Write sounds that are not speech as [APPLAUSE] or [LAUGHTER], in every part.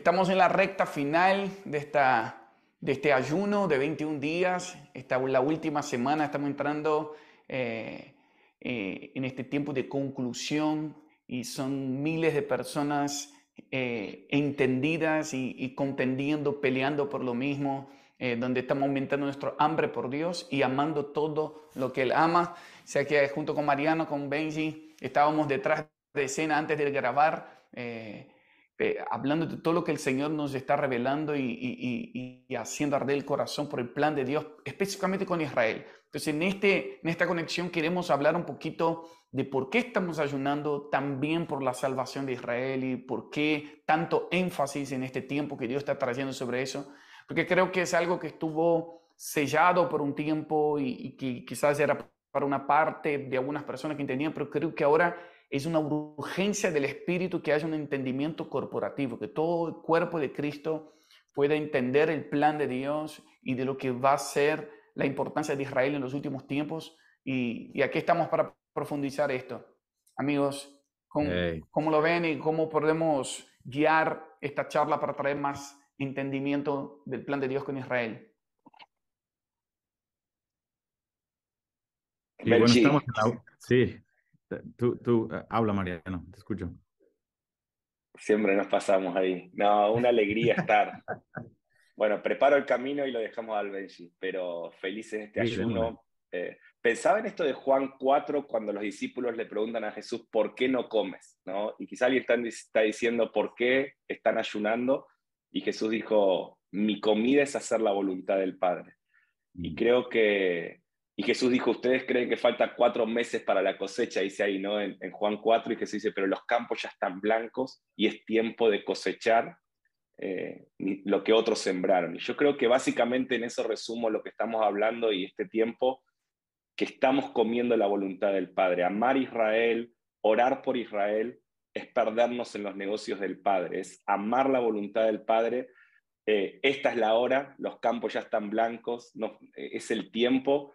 Estamos en la recta final de, esta, de este ayuno de 21 días. Esta la última semana estamos entrando eh, eh, en este tiempo de conclusión y son miles de personas eh, entendidas y, contendiendo, peleando por lo mismo, donde estamos aumentando nuestro hambre por Dios y amando todo lo que Él ama. O sea que junto con Mariano, con Benji, estábamos detrás de escena antes de grabar. Eh, hablando de todo lo que el Señor nos está revelando y, haciendo arder el corazón por el plan de Dios, específicamente con Israel. Entonces, en, este, en esta conexión queremos hablar un poquito de por qué estamos ayunando también por la salvación de Israel y por qué tanto énfasis en este tiempo que Dios está trayendo sobre eso, porque creo que es algo que estuvo sellado por un tiempo y, que quizás era para una parte de algunas personas que entendían, pero creo que ahora es una urgencia del Espíritu que haya un entendimiento corporativo, que todo el cuerpo de Cristo pueda entender el plan de Dios y de lo que va a ser la importancia de Israel en los últimos tiempos. Y, aquí estamos para profundizar esto. Amigos, ¿cómo, lo ven y cómo podemos guiar esta charla para traer más entendimiento del plan de Dios con Israel? estamos sí, Tú, tú eh, habla, Mariano, te escucho. Siempre nos pasamos ahí. No, una alegría estar. [LAUGHS] Bueno, preparo el camino y lo dejamos al Benji, pero felices este ayuno. Eh, pensaba en esto de Juan 4 cuando los discípulos le preguntan a Jesús, ¿por qué no comes? ¿No? Y quizá alguien está diciendo, ¿por qué están ayunando? Y Jesús dijo, mi comida es hacer la voluntad del Padre. Y mm. creo que y Jesús dijo, ustedes creen que falta cuatro meses para la cosecha, dice ahí, ¿no? En, Juan 4, y Jesús dice, pero los campos ya están blancos y es tiempo de cosechar eh, lo que otros sembraron. Y yo creo que básicamente en eso resumo lo que estamos hablando y este tiempo que estamos comiendo la voluntad del Padre. Amar Israel, orar por Israel, es perdernos en los negocios del Padre, es amar la voluntad del Padre. Eh, esta es la hora, los campos ya están blancos, eh, es el tiempo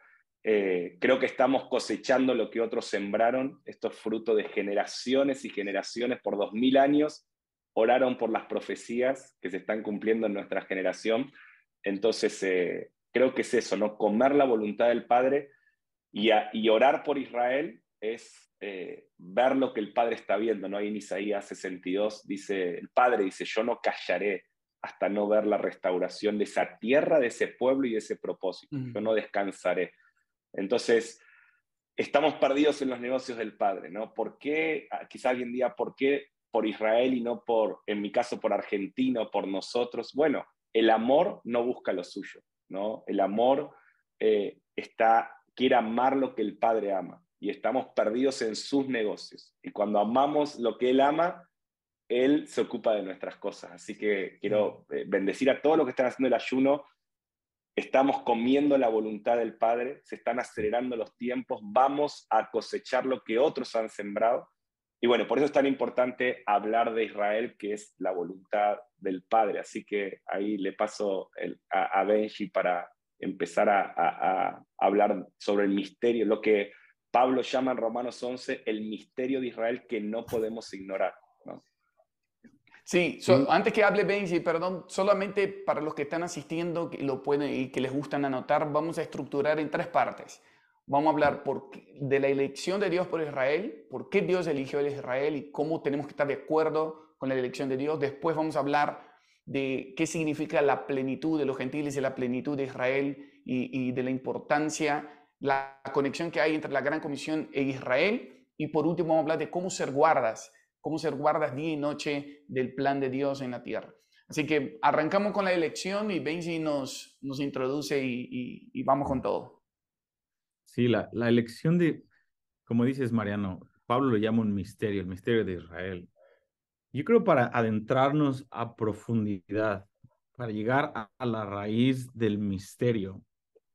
eh, creo que estamos cosechando lo que otros sembraron. Esto es fruto de generaciones y generaciones por dos mil años. Oraron por las profecías que se están cumpliendo en nuestra generación. Entonces, eh, creo que es eso, ¿no? Comer la voluntad del Padre y, orar por Israel es eh, ver lo que el Padre está viendo, ¿no? Ahí en Isaías 62 dice, el Padre dice, yo no callaré hasta no ver la restauración de esa tierra, de ese pueblo y de ese propósito. Yo no descansaré. Entonces, estamos perdidos en los negocios del Padre, ¿no? ¿Por qué, ah, quizá alguien diga, ¿por qué por Israel y no por, en mi caso, por argentino, por nosotros? Bueno, el amor no busca lo suyo, ¿no? El amor eh, está, quiere amar lo que el Padre ama y estamos perdidos en sus negocios. Y cuando amamos lo que Él ama, Él se ocupa de nuestras cosas. Así que quiero eh, bendecir a todos los que están haciendo el ayuno Estamos comiendo la voluntad del Padre, se están acelerando los tiempos, vamos a cosechar lo que otros han sembrado. Y bueno, por eso es tan importante hablar de Israel, que es la voluntad del Padre. Así que ahí le paso a, Benji para empezar a, a hablar sobre el misterio, lo que Pablo llama en Romanos 11 el misterio de Israel que no podemos ignorar. Sí, antes que hable Benji, perdón, solamente para los que están asistiendo que lo pueden, y que les gustan anotar, vamos a estructurar en tres partes. Vamos a hablar de la elección de Dios por Israel, por qué Dios eligió a Israel y cómo tenemos que estar de acuerdo con la elección de Dios. Después vamos a hablar de qué significa la plenitud de los gentiles y la plenitud de Israel y, y de la importancia, la conexión que hay entre la Gran Comisión e Israel. Y por último vamos a hablar de cómo ser guardas cómo ser guardas día y noche del plan de Dios en la tierra. Así que arrancamos con la elección y Benji nos, introduce y, vamos con todo. Sí, la, elección de, como dices Mariano, Pablo lo llama un misterio, el misterio de Israel. Yo creo para adentrarnos a profundidad, para llegar a la raíz del misterio,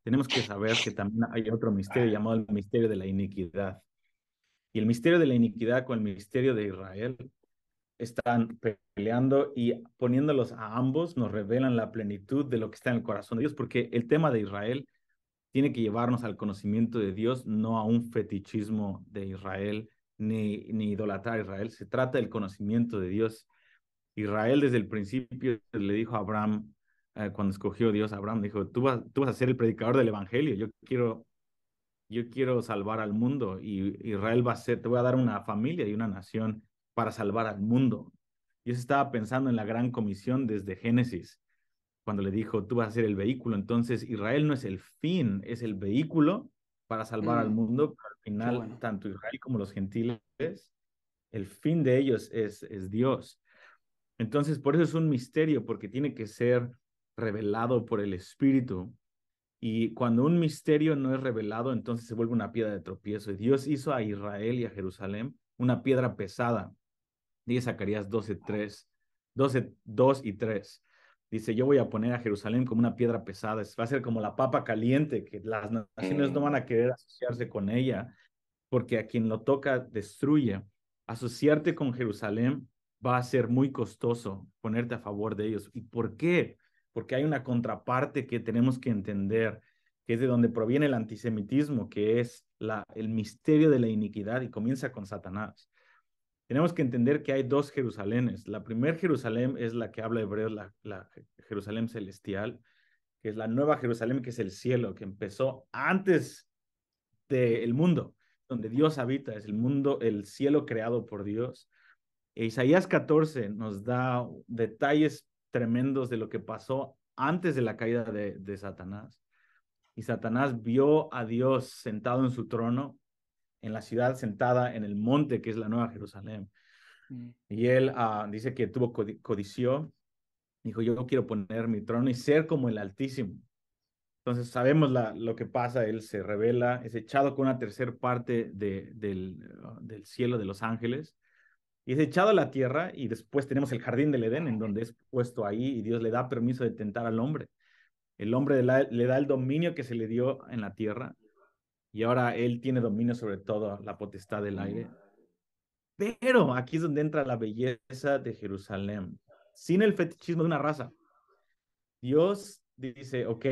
tenemos que saber que también hay otro misterio llamado el misterio de la iniquidad y el misterio de la iniquidad con el misterio de Israel están peleando y poniéndolos a ambos nos revelan la plenitud de lo que está en el corazón de Dios, porque el tema de Israel tiene que llevarnos al conocimiento de Dios, no a un fetichismo de Israel ni, ni idolatrar a Israel. Se trata del conocimiento de Dios. Israel desde el principio le dijo a Abraham, eh, cuando escogió Dios Abraham, dijo, tú vas, tú vas a ser el predicador del Evangelio, yo quiero yo quiero salvar al mundo y Israel va a ser, te voy a dar una familia y una nación para salvar al mundo. Yo estaba pensando en la gran comisión desde Génesis, cuando le dijo, tú vas a ser el vehículo, entonces Israel no es el fin, es el vehículo para salvar al mm. mundo, al final tanto Israel como los gentiles, el fin de ellos es Dios. Entonces, por eso es un misterio, porque tiene que ser revelado por el Espíritu y cuando un misterio no es revelado, entonces se vuelve una piedra de tropiezo. Y Dios hizo a Israel y a Jerusalén una piedra pesada. Dice Zacarías 12, y 3. Dice, yo voy a poner a Jerusalén como una piedra pesada. Va a ser como la papa caliente, que las naciones no van a querer asociarse con ella, porque a quien lo toca destruye. Asociarte con Jerusalén va a ser muy costoso ponerte a favor de ellos. ¿Y por qué? porque hay una contraparte que tenemos que entender, que es de donde proviene el antisemitismo, que es el misterio de la iniquidad y comienza con Satanás. Tenemos que entender que hay dos Jerusalenes. La primera Jerusalén es la que habla hebreo, la, Jerusalén celestial, que es la nueva Jerusalén, que es el cielo, que empezó antes del el mundo, donde Dios habita, es el mundo, el cielo creado por Dios. E Isaías 14 nos da detalles tremendos de lo que pasó antes de la caída de, Satanás. Y Satanás vio a Dios sentado en su trono, en la ciudad sentada en el monte que es la Nueva Jerusalén. Mm. Y él ah, dice que tuvo codició, dijo, yo quiero poner mi trono y ser como el Altísimo. Entonces sabemos la, lo que pasa, él se revela, es echado con una tercera parte de, del, ah, del, cielo de los ángeles, y es echado a la tierra y después tenemos el jardín del Edén en donde es puesto ahí y Dios le da permiso de tentar al hombre. El hombre le da el dominio que se le dio en la tierra y ahora él tiene dominio sobre todo la potestad del aire. Pero aquí es donde entra la belleza de Jerusalén, sin el fetichismo de una raza. Dios dice, ok,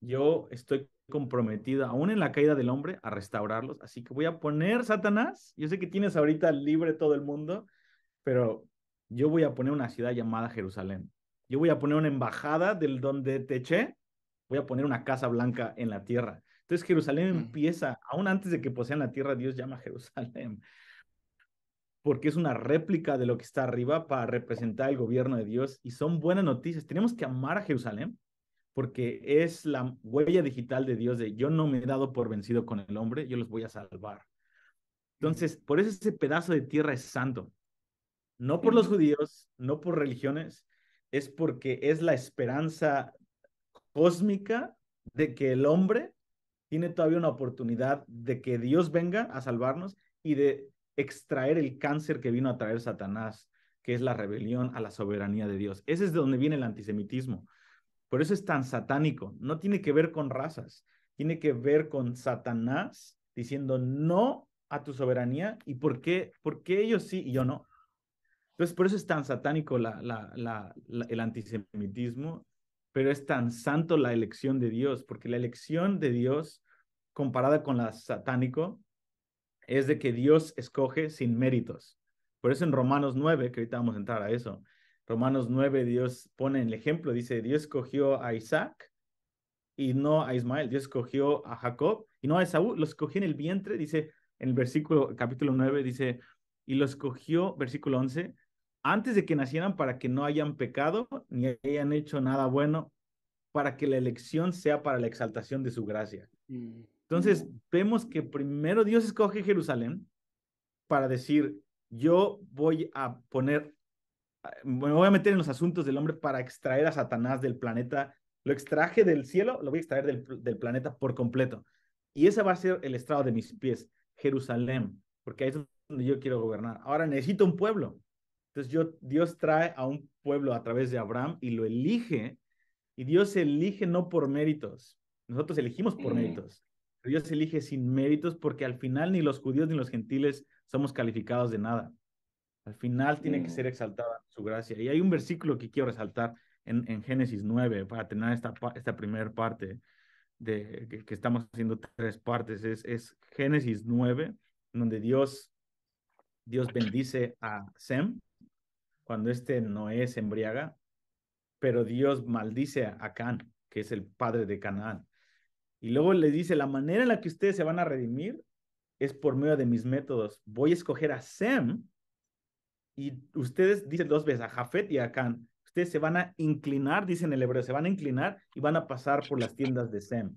yo estoy comprometida, aún en la caída del hombre, a restaurarlos. Así que voy a poner, Satanás, yo sé que tienes ahorita libre todo el mundo, pero yo voy a poner una ciudad llamada Jerusalén. Yo voy a poner una embajada del donde te eché, voy a poner una casa blanca en la tierra. Entonces Jerusalén mm. empieza, aún antes de que posean la tierra, Dios llama a Jerusalén, porque es una réplica de lo que está arriba para representar el gobierno de Dios y son buenas noticias. Tenemos que amar a Jerusalén, porque es la huella digital de Dios de yo no me he dado por vencido con el hombre, yo los voy a salvar. Entonces, por eso ese pedazo de tierra es santo. No por los judíos, no por religiones, es porque es la esperanza cósmica de que el hombre tiene todavía una oportunidad de que Dios venga a salvarnos y de extraer el cáncer que vino a traer Satanás, que es la rebelión a la soberanía de Dios. Ese es de donde viene el antisemitismo. Por eso es tan satánico. No tiene que ver con razas, tiene que ver con Satanás diciendo no a tu soberanía y por qué, por qué ellos sí y yo no. Entonces, por eso es tan satánico la, el antisemitismo, pero es tan santo la elección de Dios, porque la elección de Dios, comparada con la satánico, es de que Dios escoge sin méritos. Por eso en Romanos 9, que ahorita vamos a entrar a eso, Romanos 9, Dios pone en el ejemplo, dice, Dios escogió a Isaac y no a Ismael, Dios escogió a Jacob y no a Esaú, los escogió en el vientre, dice en el versículo capítulo 9, dice, y los escogió versículo 11, antes de que nacieran para que no hayan pecado ni hayan hecho nada bueno, para que la elección sea para la exaltación de su gracia. Mm. Entonces, mm. vemos que primero Dios escoge Jerusalén para decir, yo voy a poner Ah, me voy a meter en los asuntos del hombre para extraer a Satanás del planeta. Lo extraje del cielo, lo voy a extraer del, planeta por completo. Y ese va a ser el estrado de mis pies, Jerusalén, porque ahí es donde yo quiero gobernar. Ahora necesito un pueblo. Entonces yo, Dios trae a un pueblo a través de Abraham y lo elige. Y Dios elige no por méritos. Nosotros elegimos por mm. méritos. Dios elige sin méritos porque al final ni los judíos ni los gentiles somos calificados de nada. Al final tiene que ser mm. exaltada su gracia. Y hay un versículo que quiero resaltar en, Génesis 9 para tener esta, esta primera parte de, que, estamos haciendo tres partes. Es, Génesis 9, donde Dios, Dios bendice a Sem cuando este no es embriaga, pero Dios maldice a Can, que es el padre de Canaán. Y luego le dice, la manera en la que ustedes se van a redimir es por medio de mis métodos. Voy a escoger a Sem y ustedes, dicen dos veces, a Jafet y a Can, ustedes se van a inclinar, dicen el hebreo, se van a inclinar y van a pasar por las tiendas de Sem.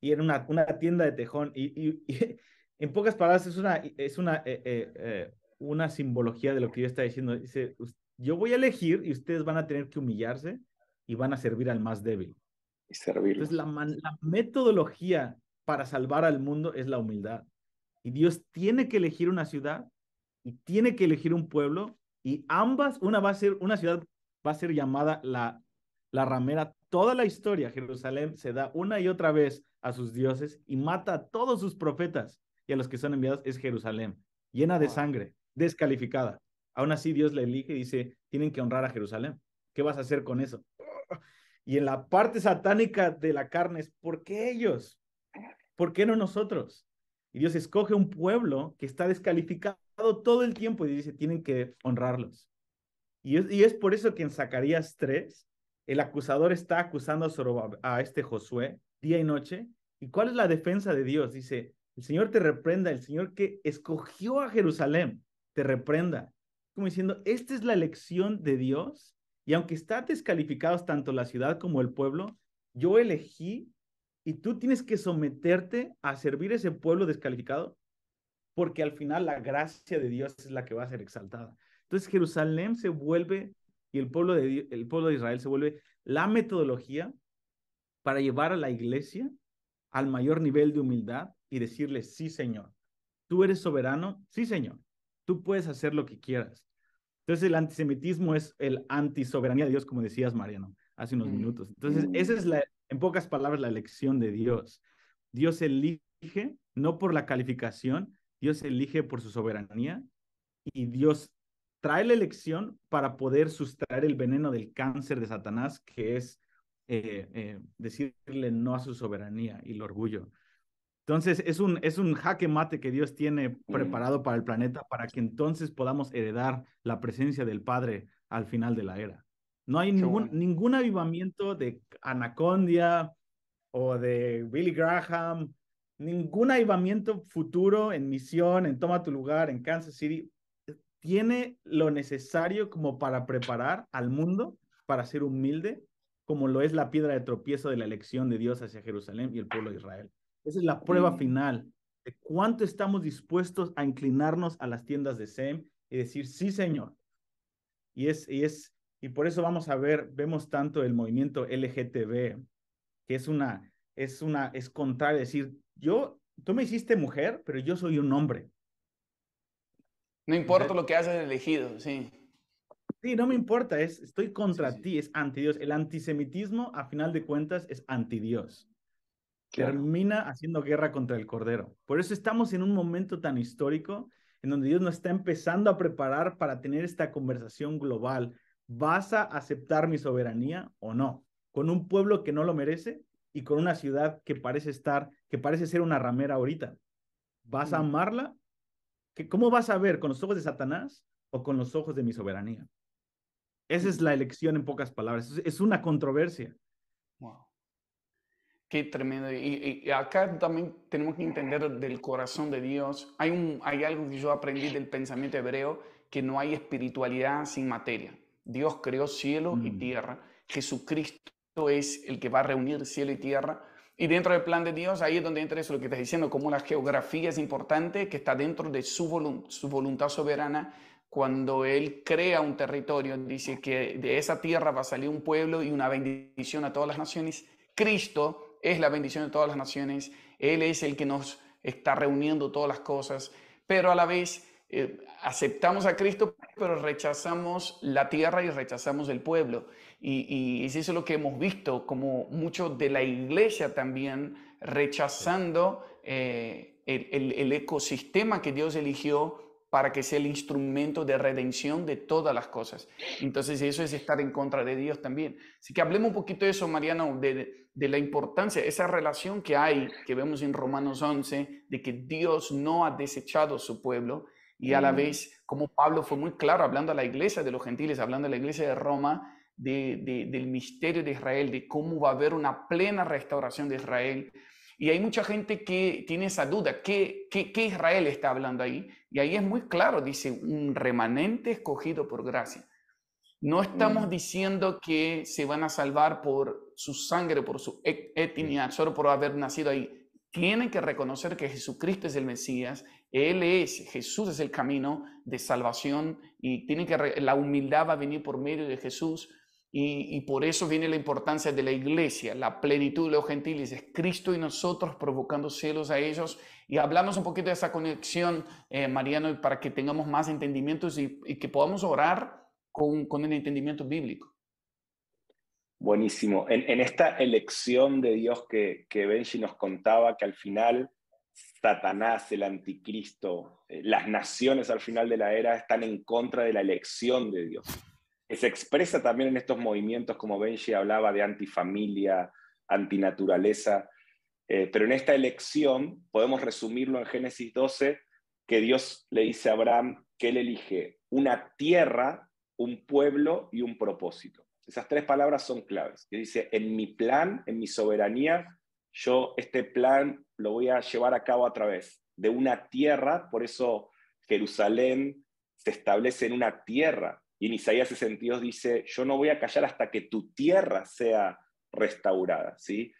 Y en una, una tienda de tejón. Y, [LAUGHS] en pocas palabras, es una, es una, eh, eh, eh, una simbología de lo que yo está diciendo. Dice, yo voy a elegir y ustedes van a tener que humillarse y van a servir al más débil. Y servir. Entonces, la, la metodología para salvar al mundo es la humildad. Y Dios tiene que elegir una ciudad y tiene que elegir un pueblo y ambas, una va a ser, una ciudad va a ser llamada la, la ramera. Toda la historia, Jerusalén se da una y otra vez a sus dioses y mata a todos sus profetas y a los que son enviados es Jerusalén, llena de sangre, descalificada. Aún así Dios la elige y dice, tienen que honrar a Jerusalén. ¿Qué vas a hacer con eso? Y en la parte satánica de la carne es, ¿por qué ellos? ¿Por qué no nosotros? Y Dios escoge un pueblo que está descalificado todo el tiempo y dice, tienen que honrarlos. Y es, por eso que en Zacarías 3, el acusador está acusando a, a este Josué día y noche. ¿Y cuál es la defensa de Dios? Dice, el Señor te reprenda, el Señor que escogió a Jerusalén, te reprenda. Como diciendo, esta es la elección de Dios y aunque está descalificados tanto la ciudad como el pueblo, yo elegí y tú tienes que someterte a servir a ese pueblo descalificado porque al final la gracia de Dios es la que va a ser exaltada. Entonces Jerusalén se vuelve y el pueblo de, Israel se vuelve la metodología para llevar a la iglesia al mayor nivel de humildad y decirle, sí, Señor, tú eres soberano, sí, Señor, tú puedes hacer lo que quieras. Entonces el antisemitismo es el antisoberanía de Dios, como decías, Mariano, hace unos minutos. Entonces, esa es la, en pocas palabras, la elección de Dios. Dios elige no por la calificación, Dios elige por su soberanía y Dios trae la elección para poder sustraer el veneno del cáncer de Satanás, que es eh, eh, decirle no a su soberanía y el orgullo. Entonces, es un, es un jaque mate que Dios tiene preparado para el planeta para que entonces podamos heredar la presencia del Padre al final de la era. No hay ningún, ningún avivamiento de Anacondia o de Billy Graham ningún avivamiento futuro en misión, en toma tu lugar, en Kansas City, tiene lo necesario como para preparar al mundo para ser humilde, como lo es la piedra de tropiezo de la elección de Dios hacia Jerusalén y el pueblo de Israel. Esa es la prueba final de cuánto estamos dispuestos a inclinarnos a las tiendas de Sem y decir, sí, Señor. Y es, y es, y por eso vamos a ver, vemos tanto el movimiento LGTB, que es una, es una, es contrario decir, yo, tú me hiciste mujer, pero yo soy un hombre. No importa lo que haces elegido, sí. Sí, no me importa, estoy contra ti, es anti Dios. El antisemitismo, a final de cuentas, es anti Dios. Termina haciendo guerra contra el Cordero. Por eso estamos en un momento tan histórico en donde Dios nos está empezando a preparar para tener esta conversación global. ¿Vas a aceptar mi soberanía o no? Con un pueblo que no lo merece, y con una ciudad que parece estar, que parece ser una ramera ahorita. ¿Vas a amarla? ¿Cómo vas a ver? ¿Con los ojos de Satanás o con los ojos de mi soberanía? Esa es la elección en pocas palabras. Es una controversia. Wow. Qué tremendo. Y, acá también tenemos que entender del corazón de Dios. Hay, un, hay algo que yo aprendí del pensamiento hebreo, que no hay espiritualidad sin materia. Dios creó cielo y mm. tierra. Jesucristo es el que va a reunir cielo y tierra. Y dentro del plan de Dios, ahí es donde entra eso, lo que estás diciendo, como la geografía es importante, que está dentro de su, su voluntad soberana. Cuando Él crea un territorio, dice que de esa tierra va a salir un pueblo y una bendición a todas las naciones. Cristo es la bendición de todas las naciones. Él es el que nos está reuniendo todas las cosas. Pero a la vez eh, aceptamos a Cristo, pero rechazamos la tierra y rechazamos el pueblo. Y, y es lo que hemos visto, como mucho de la iglesia también rechazando eh, el, ecosistema que Dios eligió para que sea el instrumento de redención de todas las cosas. Entonces eso es estar en contra de Dios también. Así que hablemos un poquito de eso, Mariano, de, de, la importancia, esa relación que hay, que vemos en Romanos 11, de que Dios no ha desechado su pueblo y a la mm. vez, como Pablo fue muy claro hablando a la iglesia de los gentiles, hablando a la iglesia de Roma, del misterio de Israel, de cómo va a haber una plena restauración de Israel. Y hay mucha gente que tiene esa duda, ¿qué, Israel está hablando ahí? Y ahí es muy claro, dice, un remanente escogido por gracia. No estamos mm. diciendo que se van a salvar por su sangre, por su etnia, mm. solo por haber nacido ahí. Tienen que reconocer que Jesucristo es el Mesías, Él es, Jesús es el camino de salvación y tienen que la humildad va a venir por medio de Jesús y, por eso viene la importancia de la iglesia, la plenitud de los gentiles, es Cristo y nosotros provocando celos a ellos. Y hablamos un poquito de esa conexión, eh, Mariano, para que tengamos más entendimientos y, que podamos orar con, el entendimiento bíblico. Buenísimo. En, esta elección de Dios que, que, Benji nos contaba, que al final Satanás, el anticristo, eh, las naciones al final de la era están en contra de la elección de Dios se expresa también en estos movimientos, como Benji hablaba, de antifamilia, antinaturaleza. Eh, pero en esta elección podemos resumirlo en Génesis 12, que Dios le dice a Abraham que él elige una tierra, un pueblo y un propósito. Esas tres palabras son claves. dice, en mi plan, en mi soberanía, yo este plan lo voy a llevar a cabo a través de una tierra, por eso Jerusalén se establece en una tierra, y en Isaías 62 dice, yo no voy a callar hasta que tu tierra sea restaurada. ¿sí?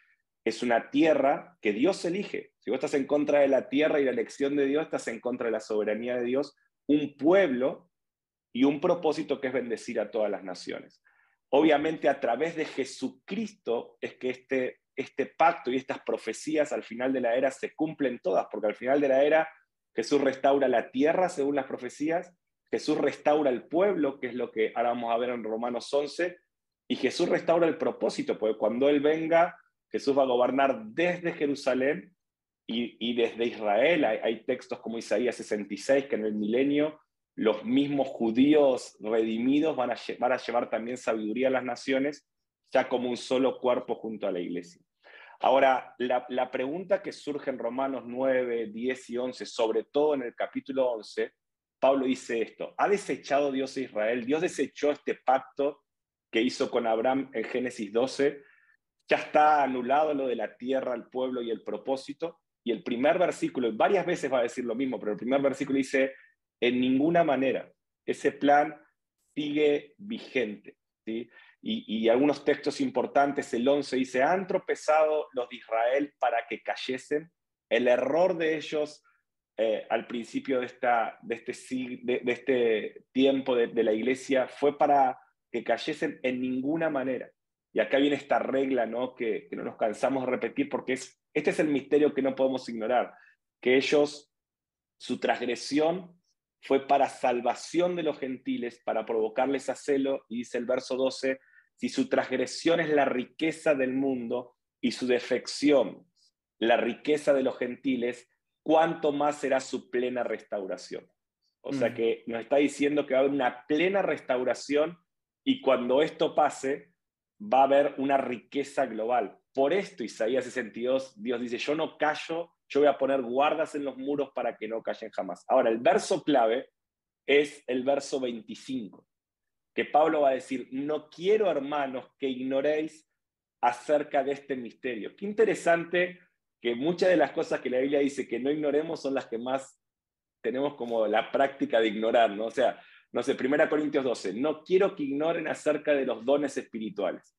Es una tierra que Dios elige. Si vos estás en contra de la tierra y la elección de Dios, estás en contra de la soberanía de Dios, un pueblo y un propósito que es bendecir a todas las naciones. Obviamente a través de Jesucristo es que este, este pacto y estas profecías al final de la era se cumplen todas, porque al final de la era Jesús restaura la tierra según las profecías Jesús restaura el pueblo, que es lo que ahora vamos a ver en Romanos 11, y Jesús restaura el propósito, porque cuando Él venga, Jesús va a gobernar desde Jerusalén y, desde Israel. Hay, textos como Isaías 66, que en el milenio los mismos judíos redimidos van a, llevar también sabiduría a las naciones, ya como un solo cuerpo junto a la iglesia. Ahora, la, la pregunta que surge en Romanos 9, 10 y 11, sobre todo en el capítulo 11, Pablo dice esto, ¿ha desechado Dios a Israel? Dios desechó este pacto que hizo con Abraham en Génesis 12. Ya está anulado lo de la tierra, el pueblo y el propósito. Y el primer versículo, varias veces va a decir lo mismo, pero el primer versículo dice, en ninguna manera, ese plan sigue vigente. Y, y, algunos textos importantes, el 11 dice, han tropezado los de Israel para que cayesen, el error de ellos eh, al principio de, esta, de, este, de, de este tiempo de, la iglesia fue para que cayesen en ninguna manera. Y acá viene esta regla ¿no? Que, no nos cansamos de repetir porque es, este es el misterio que no podemos ignorar, que ellos, su transgresión fue para salvación de los gentiles, para provocarles a celo, y dice el verso 12, si su transgresión es la riqueza del mundo y su defección la riqueza de los gentiles, cuánto más será su plena restauración. O sea mm. que nos está diciendo que va a haber una plena restauración y cuando esto pase va a haber una riqueza global. Por esto Isaías 62, Dios dice, yo no callo, yo voy a poner guardas en los muros para que no callen jamás. Ahora, el verso clave es el verso 25, que Pablo va a decir, no quiero hermanos que ignoréis acerca de este misterio. Qué interesante que muchas de las cosas que la Biblia dice que no ignoremos son las que más tenemos como la práctica de ignorar, ¿no? O sea, no sé, 1 Corintios 12, no quiero que ignoren acerca de los dones espirituales.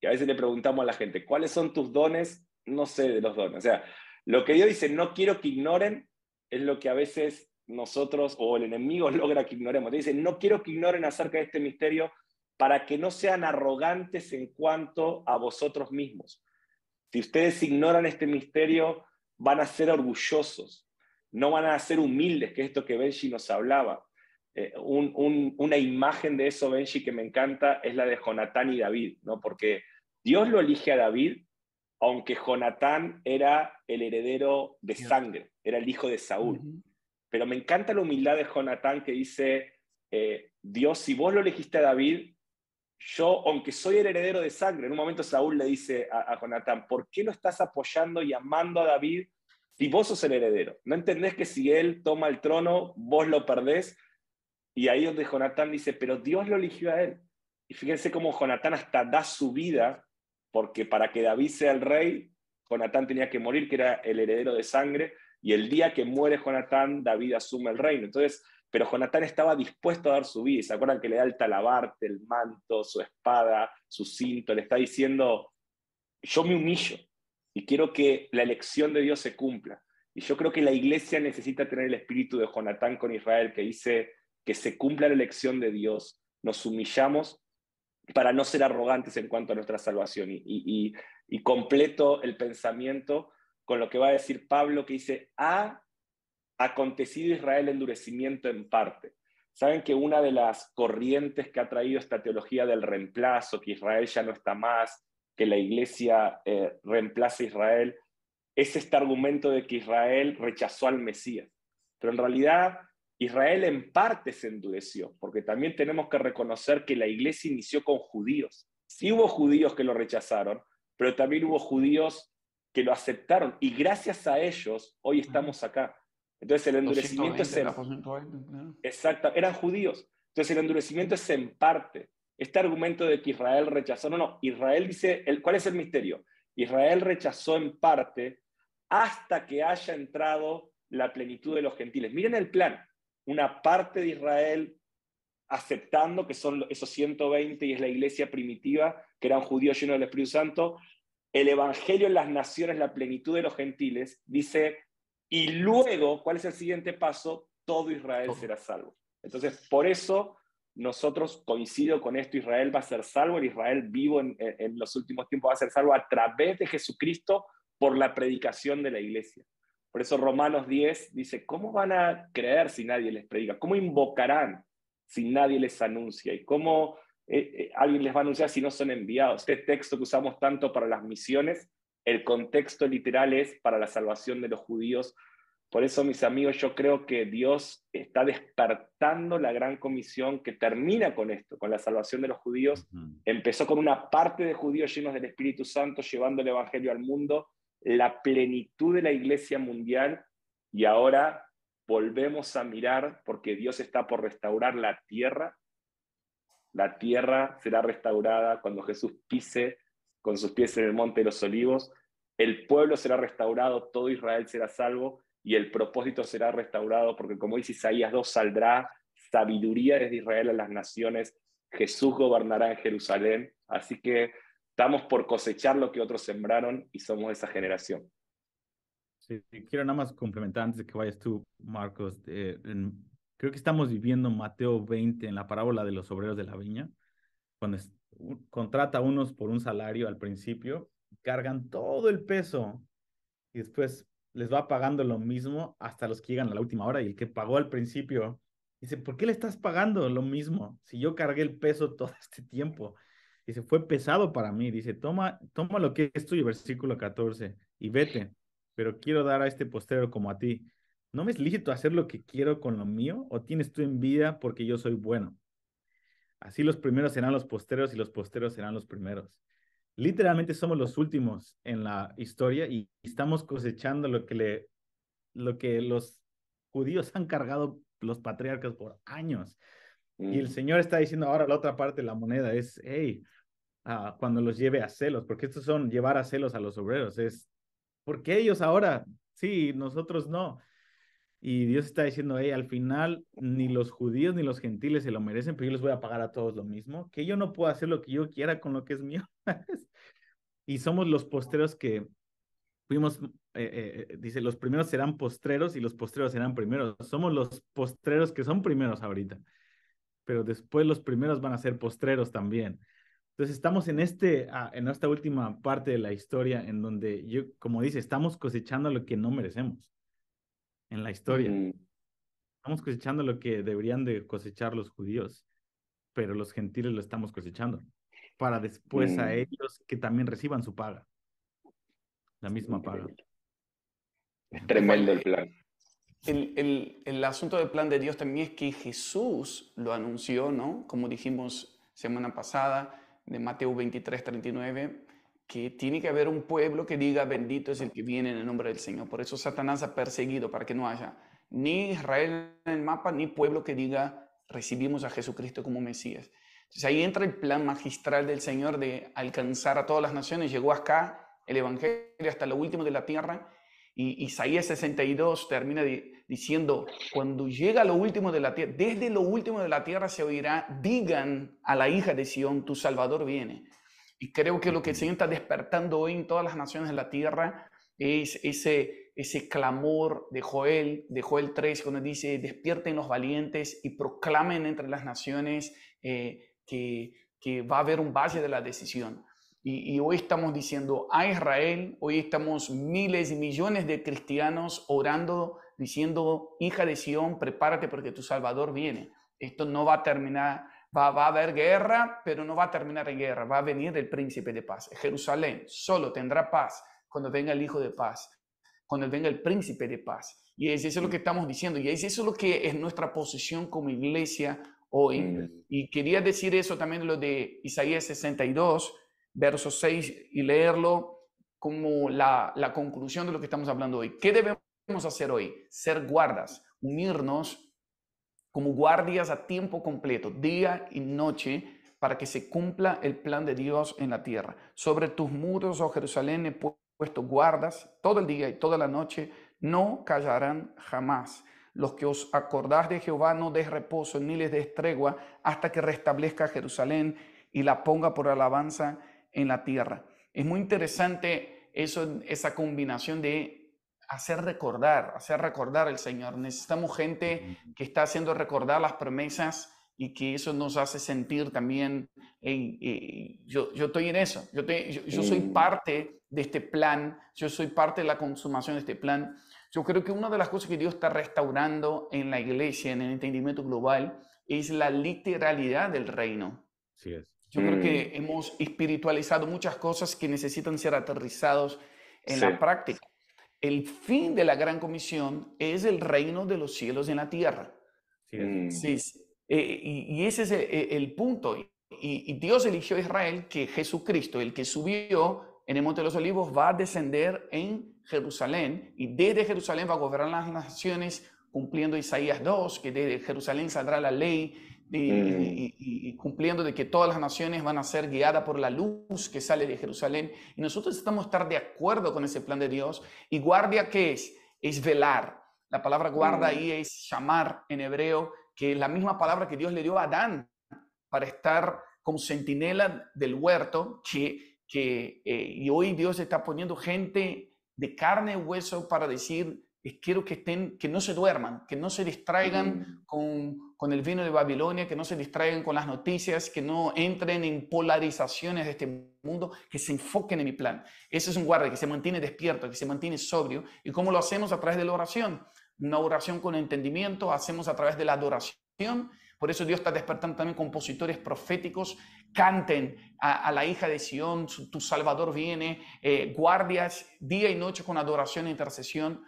Y a veces le preguntamos a la gente, ¿cuáles son tus dones? No sé de los dones. O sea, lo que Dios dice, no quiero que ignoren, es lo que a veces nosotros o el enemigo [LAUGHS] logra que ignoremos. dice, no quiero que ignoren acerca de este misterio para que no sean arrogantes en cuanto a vosotros mismos, si ustedes ignoran este misterio, van a ser orgullosos, no van a ser humildes, que es esto que Benji nos hablaba. Eh, una imagen de eso, Benji, que me encanta, es la de Jonatán y David, ¿no? porque Dios lo elige a David, aunque Jonatán era el heredero de sangre, era el hijo de Saúl. Pero me encanta la humildad de Jonatán que dice, eh, Dios, si vos lo elegiste a David, yo, aunque soy el heredero de sangre, en un momento Saúl le dice a, Jonatán, ¿por qué lo estás apoyando y amando a David si vos sos el heredero? ¿No entendés que si él toma el trono, vos lo perdés? Y ahí donde Jonatán dice, pero Dios lo eligió a él. Y fíjense cómo Jonatán hasta da su vida, porque para que David sea el rey, Jonatán tenía que morir, que era el heredero de sangre, y el día que muere Jonatán, David asume el reino. Entonces, pero Jonatán estaba dispuesto a dar su vida. ¿Se acuerdan que le da el talabarte, el manto, su espada, su cinto? Le está diciendo, yo me humillo y quiero que la elección de Dios se cumpla. Y yo creo que la iglesia necesita tener el espíritu de Jonatán con Israel, que dice que se cumpla la elección de Dios, nos humillamos para no ser arrogantes en cuanto a nuestra salvación. Y, completo el pensamiento con lo que va a decir Pablo, que dice, ah acontecido Israel endurecimiento en parte. Saben que una de las corrientes que ha traído esta teología del reemplazo, que Israel ya no está más, que la iglesia eh, reemplaza a Israel, es este argumento de que Israel rechazó al Mesías. Pero en realidad Israel en parte se endureció, porque también tenemos que reconocer que la iglesia inició con judíos. Sí hubo judíos que lo rechazaron, pero también hubo judíos que lo aceptaron y gracias a ellos hoy estamos acá. Entonces el endurecimiento es... En, Exacto, eran judíos. Entonces el endurecimiento es en parte. Este argumento de que Israel rechazó, no, no, Israel dice, ¿cuál es el misterio? Israel rechazó en parte hasta que haya entrado la plenitud de los gentiles. Miren el plan, una parte de Israel aceptando que son esos 120 y es la iglesia primitiva, que eran judíos llenos del Espíritu Santo, el Evangelio en las naciones, la plenitud de los gentiles, dice y luego, ¿cuál es el siguiente paso? Todo Israel será salvo. Entonces, por eso nosotros coincido con esto, Israel va a ser salvo, el Israel vivo en, los últimos tiempos va a ser salvo a través de Jesucristo por la predicación de la iglesia. Por eso Romanos 10 dice, ¿cómo van a creer si nadie les predica? ¿Cómo invocarán si nadie les anuncia? ¿Y cómo eh, eh, alguien les va a anunciar si no son enviados? Este texto que usamos tanto para las misiones el contexto literal es para la salvación de los judíos. Por eso, mis amigos, yo creo que Dios está despertando la gran comisión que termina con esto, con la salvación de los judíos. Empezó con una parte de judíos llenos del Espíritu Santo, llevando el Evangelio al mundo, la plenitud de la iglesia mundial, y ahora volvemos a mirar porque Dios está por restaurar la tierra. La tierra será restaurada cuando Jesús pise con sus pies en el monte de los olivos, el pueblo será restaurado, todo Israel será salvo y el propósito será restaurado, porque como dice Isaías 2, saldrá sabiduría desde Israel a las naciones, Jesús gobernará en Jerusalén, así que estamos por cosechar lo que otros sembraron y somos esa generación. Sí, quiero nada más complementar antes de que vayas tú, Marcos. Eh, creo que estamos viviendo Mateo 20 en la parábola de los obreros de la viña, cuando contrata unos por un salario al principio, cargan todo el peso y después les va pagando lo mismo hasta los que llegan a la última hora y el que pagó al principio dice, ¿por qué le estás pagando lo mismo si yo cargué el peso [LAUGHS] todo este tiempo? Dice, fue pesado para mí. Dice, toma, toma lo que es tuyo, versículo 14, y vete, pero quiero dar a este postero como a ti. ¿No me es lícito hacer lo que quiero con lo mío o tienes tú en vida porque yo soy bueno? Así los primeros serán los posteros y los posteros serán los primeros. Literalmente somos los últimos en la historia y estamos cosechando lo que, le, lo que los judíos han cargado los patriarcas por años. Y el Señor está diciendo ahora la otra parte de la moneda es, hey, ah, cuando los lleve a celos, porque estos son llevar a celos a los obreros, es, porque ellos ahora, sí, nosotros no. Y Dios está diciendo, hey, al final ni los judíos ni los gentiles se lo merecen, pero yo les voy a pagar a todos lo mismo, que yo no puedo hacer lo que yo quiera con lo que es mío. [LAUGHS] y somos los postreros que fuimos, eh, eh, eh, dice, los primeros serán postreros y los postreros serán primeros. Somos los postreros que son primeros ahorita, pero después los primeros van a ser postreros también. Entonces estamos en, este, ah, en esta última parte de la historia en donde yo, como dice, estamos cosechando lo que no merecemos en la historia. Estamos cosechando lo que deberían de cosechar los judíos, pero los gentiles lo estamos cosechando para después a mm. ellos que también reciban su paga. La misma paga. tremendo el plan. El, el, asunto del plan de Dios también es que Jesús lo anunció, ¿no? Como dijimos semana pasada, de Mateo 23, 39, que tiene que haber un pueblo que diga, bendito es el que viene en el nombre del Señor. Por eso Satanás ha perseguido para que no haya ni Israel en el mapa, ni pueblo que diga, recibimos a Jesucristo como Mesías. Entonces ahí entra el plan magistral del Señor de alcanzar a todas las naciones. Llegó acá el Evangelio hasta lo último de la tierra. Y Isaías 62 termina diciendo, cuando llega lo último de la tierra, desde lo último de la tierra se oirá, digan a la hija de Sión, tu Salvador viene. Y creo que lo que el Señor está despertando hoy en todas las naciones de la tierra es ese, ese clamor de Joel, de Joel 3, cuando dice, despierten los valientes y proclamen entre las naciones eh, que, que, va a haber un base de la decisión. Y, y, hoy estamos diciendo a Israel, hoy estamos miles y millones de cristianos orando, diciendo, hija de Sión, prepárate porque tu Salvador viene. Esto no va a terminar Va, a haber guerra, pero no va a terminar en guerra, va a venir el príncipe de paz. Jerusalén solo tendrá paz cuando venga el Hijo de paz, cuando venga el príncipe de paz. Y es lo que estamos diciendo, y es eso lo que es nuestra posición como iglesia hoy. Y quería decir eso también lo de Isaías 62, verso 6, y leerlo como la, la conclusión de lo que estamos hablando hoy. ¿Qué debemos hacer hoy? Ser guardas, unirnos como guardias a tiempo completo, día y noche, para que se cumpla el plan de Dios en la tierra. Sobre tus muros, oh Jerusalén, he puesto guardas todo el día y toda la noche, no callarán jamás. Los que os acordás de Jehová no des reposo ni les des tregua hasta que restablezca Jerusalén y la ponga por alabanza en la tierra. Es muy interesante eso, esa combinación de hacer recordar, hacer recordar al Señor. Necesitamos gente que está haciendo recordar las promesas y que eso nos hace sentir también, eh, yo, estoy en eso, yo, yo, soy parte de este plan, yo soy parte de la consumación de este plan. Yo creo que una de las cosas que Dios está restaurando en la iglesia, en el entendimiento global, es la literalidad del reino. Yo creo mm. que hemos espiritualizado muchas cosas que necesitan ser aterrizados en la práctica el fin de la gran comisión es el reino de los cielos en la tierra. Mm. Eh, y, ese es el, punto. Y, y, Dios eligió a Israel que Jesucristo, el que subió en el Monte de los Olivos, va a descender en Jerusalén y desde Jerusalén va a gobernar las naciones cumpliendo Isaías 2, que desde Jerusalén saldrá la ley Mm. y, cumpliendo de que todas las naciones van a ser guiadas por la luz que sale de Jerusalén. Y nosotros estamos estar de acuerdo con ese plan de Dios. ¿Y guardia qué es? Es velar. La palabra guarda ahí mm. es llamar en hebreo, que es la misma palabra que Dios le dio a Adán para estar como centinela del huerto, que, que eh, y hoy Dios está poniendo gente de carne y hueso para decir, quiero que estén, que no se duerman, que no se distraigan mm. con con el vino de Babilonia, que no se distraigan con las noticias, que no entren en polarizaciones de este mundo, que se enfoquen en mi plan. Ese es un guardia que se mantiene despierto, que se mantiene sobrio. ¿Y cómo lo hacemos? A través de la oración. Una oración con entendimiento, hacemos a través de la adoración. Por eso Dios está despertando también compositores proféticos. Canten a, la hija de Sión, tu Salvador viene, eh, guardias día y noche con adoración e intercesión.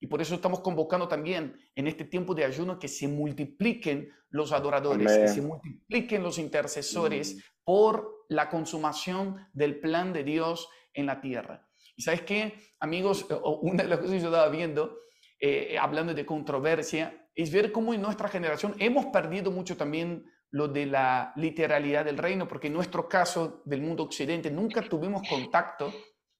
Y por eso estamos convocando también en este tiempo de ayuno que se multipliquen los adoradores, que se multipliquen los intercesores mm. por la consumación del plan de Dios en la tierra. Y sabes qué, amigos, [LAUGHS] una de las cosas que yo estaba viendo, eh, hablando de controversia, es ver cómo en nuestra generación hemos perdido mucho también lo de la literalidad del reino, porque en nuestro caso del mundo occidente nunca tuvimos contacto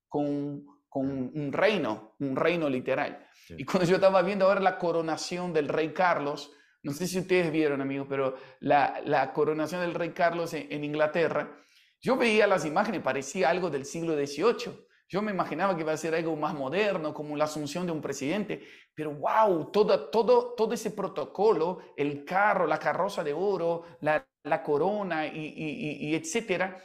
con, con un reino, un reino literal. Y cuando yo estaba viendo ahora la coronación del rey Carlos, no sé si ustedes vieron, amigos, pero la, coronación del rey Carlos en, Inglaterra, yo veía las imágenes, parecía algo del siglo XVIII. Yo me imaginaba que iba a ser algo más moderno, como la asunción de un presidente, pero wow, todo, todo, todo ese protocolo, el carro, la carroza de oro, la, corona y, etcétera.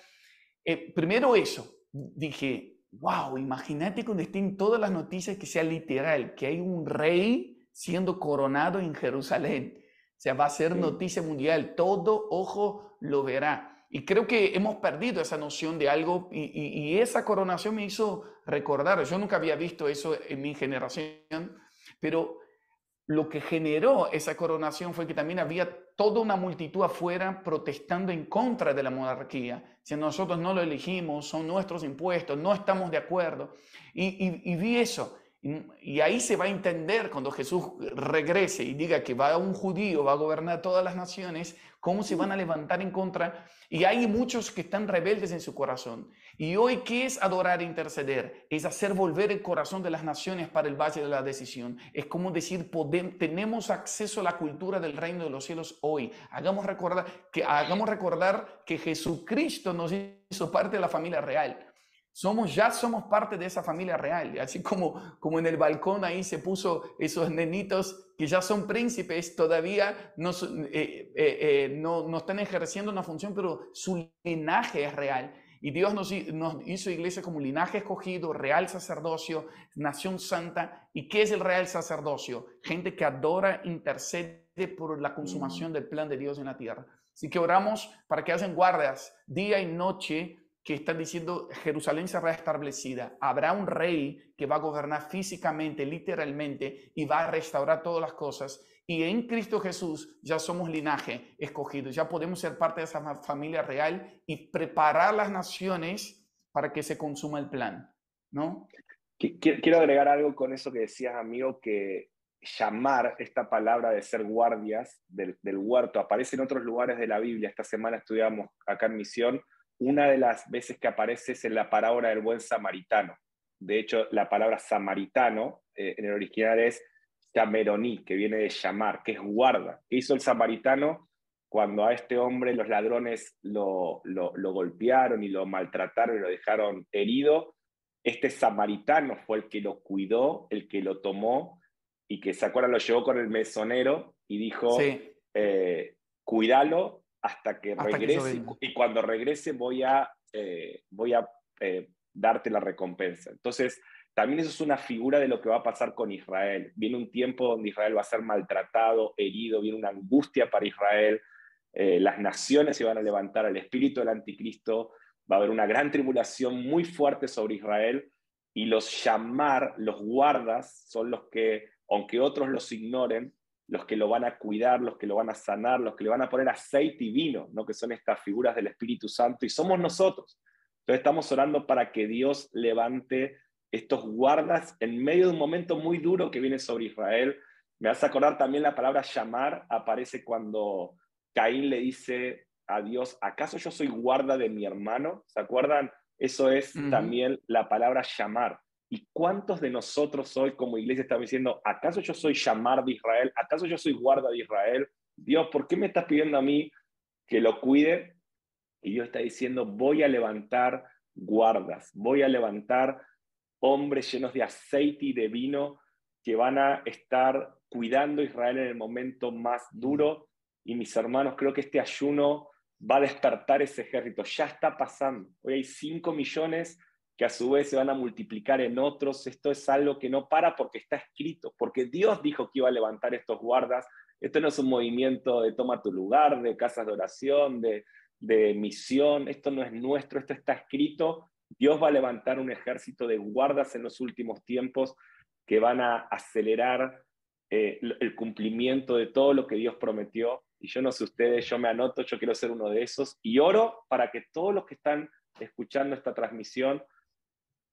Eh, primero eso, dije, wow, imagínate cuando estén todas las noticias que sea literal, que hay un rey siendo coronado en Jerusalén. O sea, va a ser noticia mundial, todo ojo lo verá. Y creo que hemos perdido esa noción de algo y esa coronación me hizo recordar, yo nunca había visto eso en mi generación, pero lo que generó esa coronación fue que también había toda una multitud afuera protestando en contra de la monarquía. Si nosotros no lo elegimos, son nuestros impuestos, no estamos de acuerdo. Y, vi eso. Y ahí se va a entender cuando Jesús regrese y diga que va a un judío, va a gobernar todas las naciones, cómo se van a levantar en contra. Y hay muchos que están rebeldes en su corazón. Y hoy, ¿qué es adorar e interceder? Es hacer volver el corazón de las naciones para el valle de la decisión. Es como decir, tenemos acceso a la cultura del reino de los cielos hoy. Hagamos recordar que, hagamos recordar que Jesucristo nos hizo parte de la familia real. Somos, ya somos parte de esa familia real, así como, como en el balcón ahí se puso esos nenitos que ya son príncipes, todavía no, eh, eh, eh, no, están ejerciendo una función, pero su linaje es real. Y Dios nos, nos, hizo iglesia como linaje escogido, real sacerdocio, nación santa. ¿Y qué es el real sacerdocio? Gente que adora, intercede por la consumación mm. del plan de Dios en la tierra. Así que oramos para que hacen guardias día y noche que están diciendo Jerusalén será establecida, habrá un rey que va a gobernar físicamente, literalmente, y va a restaurar todas las cosas. Y en Cristo Jesús ya somos linaje escogido, ya podemos ser parte de esa familia real y preparar las naciones para que se consuma el plan, ¿no? Quiero agregar algo con eso que decías, amigo, que llamar esta palabra de ser guardias del, del huerto aparece en otros lugares de la Biblia. Esta semana estudiamos acá en Misión una de las veces que aparece es en la parábola del buen samaritano. De hecho, la palabra samaritano eh, en el original es cameroní, que viene de llamar, que es guarda. ¿Qué hizo el samaritano cuando a este hombre los ladrones lo, golpearon y lo maltrataron y lo dejaron herido? Este samaritano fue el que lo cuidó, el que lo tomó y que se acuerdan, lo llevó con el mesonero y dijo, sí. Eh, cuídalo hasta que regrese y cuando regrese voy a, eh, voy a eh, darte la recompensa. Entonces, también eso es una figura de lo que va a pasar con Israel. Viene un tiempo donde Israel va a ser maltratado, herido, viene una angustia para Israel, eh, las naciones se van a levantar, al espíritu del anticristo, va a haber una gran tribulación muy fuerte sobre Israel y los llamar, los guardas, son los que, aunque otros los ignoren, los que lo van a cuidar, los que lo van a sanar, los que le van a poner aceite y vino, ¿no? que son estas figuras del Espíritu Santo, y somos nosotros. Entonces estamos orando para que Dios levante estos guardas en medio de un momento muy duro que viene sobre Israel. Me hace acordar también la palabra llamar, aparece cuando Caín le dice a Dios, ¿acaso yo soy guarda de mi hermano? ¿Se acuerdan? Eso es también la palabra llamar. ¿Y cuántos de nosotros hoy como iglesia estamos diciendo, ¿acaso yo soy llamar de Israel? ¿Acaso yo soy guarda de Israel? Dios, ¿por qué me estás pidiendo a mí que lo cuide? Y Dios está diciendo, voy a levantar guardas, voy a levantar hombres llenos de aceite y de vino que van a estar cuidando a Israel en el momento más mm. duro. Y mis hermanos, creo que este ayuno va a despertar ese ejército. Ya está pasando. Hoy hay 5 millones a su vez se van a multiplicar en otros. Esto es algo que no para porque está escrito, porque Dios dijo que iba a levantar estos guardas. Esto no es un movimiento de toma tu lugar, de casas de oración, de, misión. Esto no es nuestro, esto está escrito. Dios va a levantar un ejército de guardas en los últimos tiempos que van a acelerar eh, el cumplimiento de todo lo que Dios prometió. Y yo no sé ustedes, yo me anoto, yo quiero ser uno de esos. Y oro para que todos los que están escuchando esta transmisión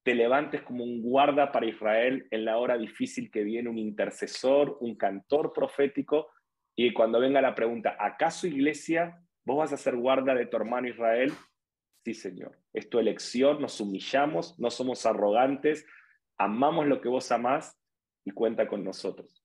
te levantes como un guarda para Israel en la hora difícil que viene, un intercesor, un cantor profético, y cuando venga la pregunta, ¿acaso iglesia, vos vas a ser guarda de tu hermano Israel? Sí, Señor, es tu elección, nos humillamos, no somos arrogantes, amamos lo que vos amás y cuenta con nosotros.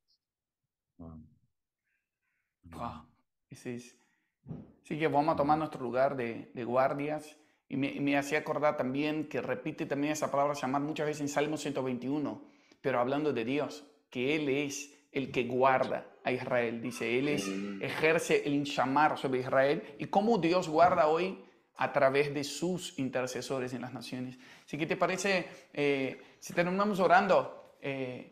Así que vamos a tomar nuestro lugar de guardias y me, hacía acordar también que repite también esa palabra llamar muchas veces en Salmo 121, pero hablando de Dios, que Él es el que guarda a Israel. Dice, Él es, mm. ejerce el llamar sobre Israel y cómo Dios guarda hoy a través de sus intercesores en las naciones. Así que te parece, eh, si terminamos orando, eh,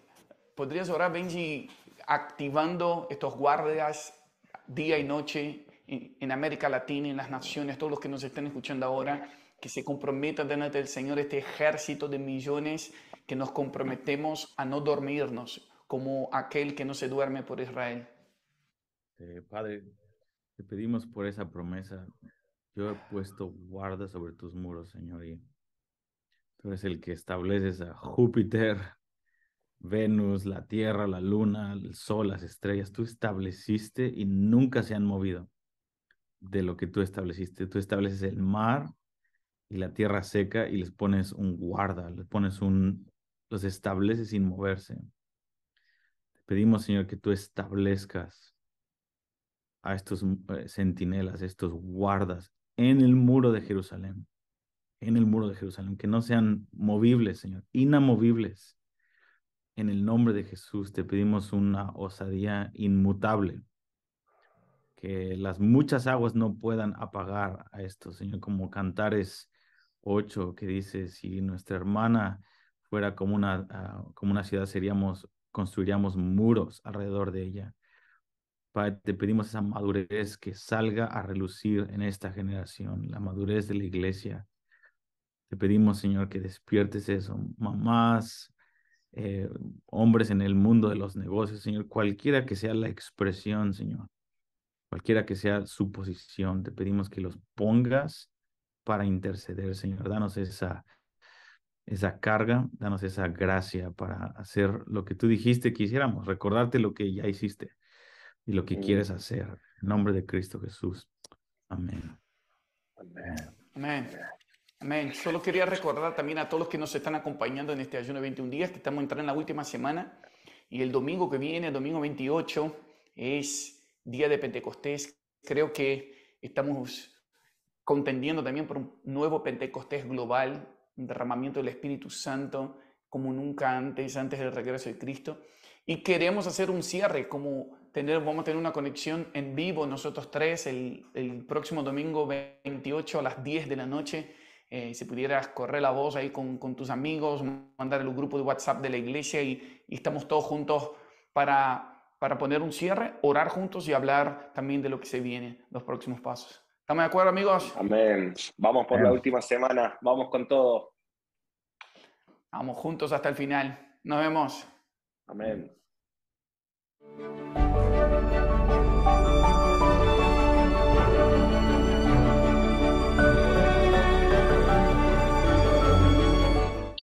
podrías orar, Benji, activando estos guardias día y noche en, América Latina, en las naciones, todos los que nos están escuchando ahora, que se comprometan delante del Señor este ejército de millones que nos comprometemos a no dormirnos como aquel que no se duerme por Israel. Eh, padre, te pedimos por esa promesa. Yo he puesto guarda sobre tus muros, Señor, tú eres el que estableces a Júpiter, Venus, la Tierra, la Luna, el Sol, las estrellas. Tú estableciste y nunca se han movido de lo que tú estableciste. Tú estableces el mar y la tierra seca y les pones un guarda, les pones un, los estableces sin moverse. Te pedimos, Señor, que tú establezcas a estos sentinelas, eh, centinelas, estos guardas en el muro de Jerusalén, en el muro de Jerusalén, que no sean movibles, Señor, inamovibles. En el nombre de Jesús te pedimos una osadía inmutable que las muchas aguas no puedan apagar a esto, Señor, como Cantares 8, que dice, si nuestra hermana fuera como una, ah, como una ciudad, seríamos, construiríamos muros alrededor de ella. te pedimos esa madurez que salga a relucir en esta generación, la madurez de la iglesia. Te pedimos, Señor, que despiertes eso. Mamás, eh, hombres en el mundo de los negocios, Señor, cualquiera que sea la expresión, Señor, cualquiera que sea su posición, te pedimos que los pongas para interceder, Señor. Danos esa, esa carga, danos esa gracia para hacer lo que tú dijiste que hiciéramos, recordarte lo que ya hiciste y lo que mm. quieres hacer. En nombre de Cristo Jesús. Amén. Amén. Amén. Solo quería recordar también a todos los que nos están acompañando en este ayuno de 21 días, que estamos entrando en la última semana y el domingo que viene, domingo 28, es día de Pentecostés, creo que estamos contendiendo también por un nuevo Pentecostés global, un derramamiento del Espíritu Santo como nunca antes, antes del regreso de Cristo. Y queremos hacer un cierre, como tener, vamos a tener una conexión en vivo nosotros tres el, próximo domingo 28 a las 10 de la noche. Eh, si pudieras correr la voz ahí con, tus amigos, mandar el grupo de WhatsApp de la iglesia y, y estamos todos juntos para para poner un cierre, orar juntos y hablar también de lo que se viene, los próximos pasos. ¿Estamos de acuerdo, amigos? Amén. Vamos por la última semana. Vamos con todo. Vamos juntos hasta el final. Nos vemos. Amén.